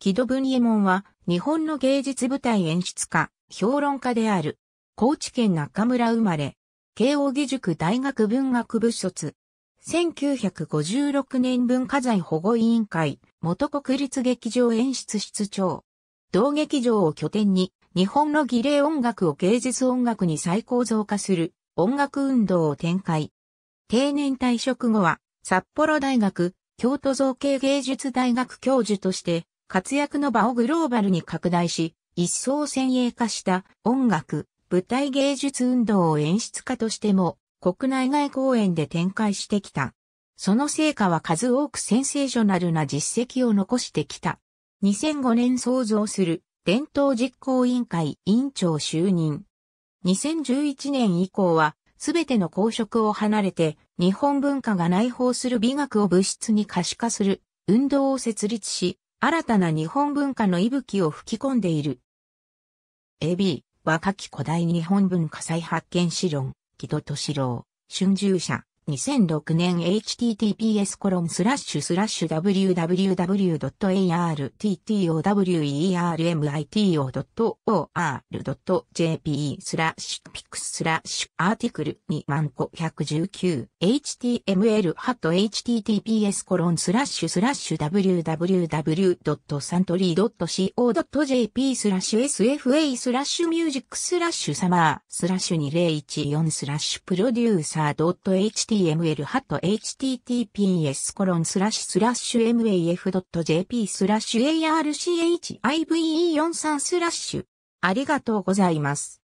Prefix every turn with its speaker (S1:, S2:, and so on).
S1: 木戸文右衛門は、日本の芸術
S2: 舞台演出家、評論家である。高知県中村生まれ。慶応義塾大学文学部卒。1956年文化財保護委員会、元国立劇場演出室長。同劇場を拠点に、日本の儀礼音楽を芸術音楽に再構造化する音楽運動を展開。定年退職後は、札幌大学、京都造形芸術大学教授として、活躍の場をグローバルに拡大し、一層先鋭化した音楽、舞台芸術運動を演出家としても国内外公演で展開してきた。その成果は数多くセンセーショナルな実績を残してきた。2005年創造する伝統実行委員会委員長就任。2011年以降はすべての公職を離れて日本文化が内包する美学を物質に可視化する運動を設立し、新たな日本文化の息吹を吹き込んでいる。AB、若き古代日本文化再発見史論、木戸敏郎、春秋社。2006年 https コロンスラッシュスラッシュ www.arttowermito.or.jp スラッシュピクスラッシュアーティクル2万個 119html ハット https コロンスラッシュスラッシュ w w w s a n t r y c o j p スラッシュ sfa スラッシュミュージックスラッシュサマースラッシュ2014スラッシュプロデューサー .html html.https ハットコロンスラッシュスラッシュ maf.jp スラッシュ archive43 スラッシ
S1: ュありがとうございます。